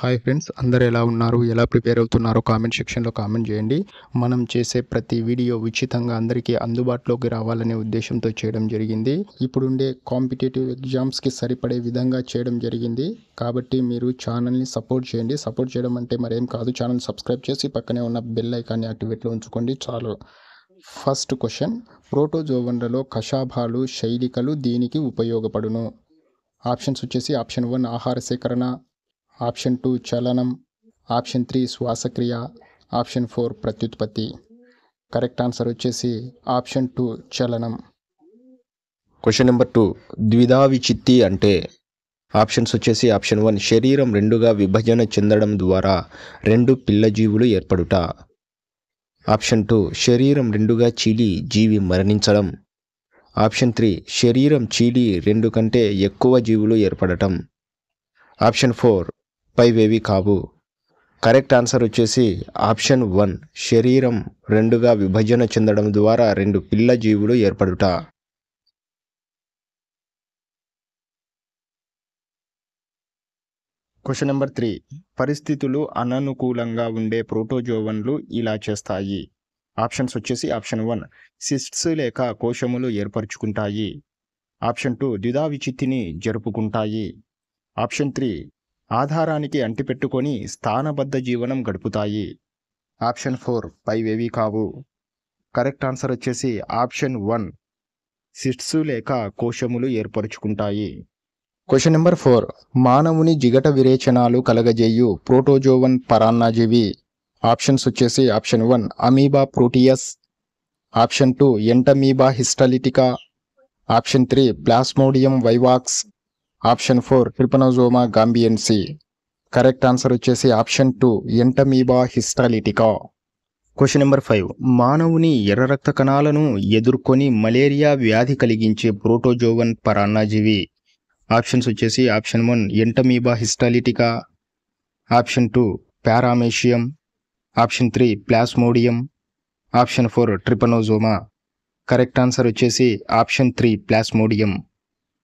hi friends అందరు ఎలా ఉన్నారు ఎలా ప్రిపేర్ అవుతున్నారో కామెంట్ సెక్షన్లో కామెంట్ చేయండి మనం చేసే ప్రతి వీడియో ఉచితంగా అందరికీ అందుబాటులోకి రావాలనే ఉద్దేశంతో చేయడం జరిగింది ఇప్పుడుండే కాంపిటేటివ్ ఎగ్జామ్స్కి సరిపడే విధంగా చేయడం జరిగింది కాబట్టి మీరు ఛానల్ని సపోర్ట్ చేయండి సపోర్ట్ చేయడం అంటే మరేం కాదు ఛానల్ సబ్స్క్రైబ్ చేసి పక్కనే ఉన్న బెల్ ఐకాన్ని యాక్టివేట్లో ఉంచుకోండి చాలు ఫస్ట్ క్వశ్చన్ ప్రోటోజోవన్లలో కషాభాలు శైలికలు దీనికి ఉపయోగపడును ఆప్షన్స్ వచ్చేసి ఆప్షన్ వన్ ఆహార సేకరణ ఆప్షన్ టూ చలనం ఆప్షన్ త్రీ శ్వాసక్రియ ఆప్షన్ ఫోర్ ప్రత్యుత్పత్తి కరెక్ట్ ఆన్సర్ వచ్చేసి ఆప్షన్ టూ చలనం క్వశ్చన్ నెంబర్ టూ ద్విధావిచిత్తి అంటే ఆప్షన్స్ వచ్చేసి ఆప్షన్ వన్ శరీరం రెండుగా విభజన చెందడం ద్వారా రెండు పిల్లజీవులు ఏర్పడుట ఆప్షన్ టూ శరీరం రెండుగా చీలి జీవి మరణించడం ఆప్షన్ త్రీ శరీరం చీలి రెండు కంటే ఎక్కువ జీవులు ఏర్పడటం ఆప్షన్ ఫోర్ పైవేవి కావు కరెక్ట్ ఆన్సర్ వచ్చేసి ఆప్షన్ వన్ శరీరం రెండుగా విభజన చెందడం ద్వారా రెండు పిల్ల జీవులు ఏర్పడుట క్వశ్చన్ నెంబర్ త్రీ పరిస్థితులు అననుకూలంగా ఉండే ప్రోటోజోవన్లు ఇలా చేస్తాయి ఆప్షన్స్ వచ్చేసి ఆప్షన్ వన్ సిస్ట్స్ లేక కోశములు ఏర్పరచుకుంటాయి ఆప్షన్ టూ ద్విధావిచితిని జరుపుకుంటాయి ఆప్షన్ త్రీ ఆధారానికి అంటిపెట్టుకొని స్థానబద్ధ జీవనం గడుపుతాయి ఆప్షన్ ఫోర్ ఫైవ్ ఏవి కావు కరెక్ట్ ఆన్సర్ వచ్చేసి ఆప్షన్ వన్ సిట్స్ లేక కోశములు ఏర్పరుచుకుంటాయి క్వశ్చన్ నెంబర్ ఫోర్ మానవుని జిగట విరేచనాలు కలగజేయు ప్రోటోజోవన్ పరాన్నాజీవి ఆప్షన్స్ వచ్చేసి option one Amoeba proteus option two Entamoeba histolytica option three Plasmodium vivax option four Trypanosoma gambiense correct answer వచ్చేసి option two Entamoeba histolytica question number five మానవుని ఎర్ర రక్త కణాలను ఎదుర్కొని మలేరియా వ్యాధి కలిగించే ప్రోటోజోవన్ పరాన్నజీవి ఆప్షన్స్ వచ్చేసి option one Entamoeba histolytica option two Paramecium option three Plasmodium option four Trypanosoma correct answer వచ్చేసి ఆప్షన్ త్రీ ప్లాస్మోడియం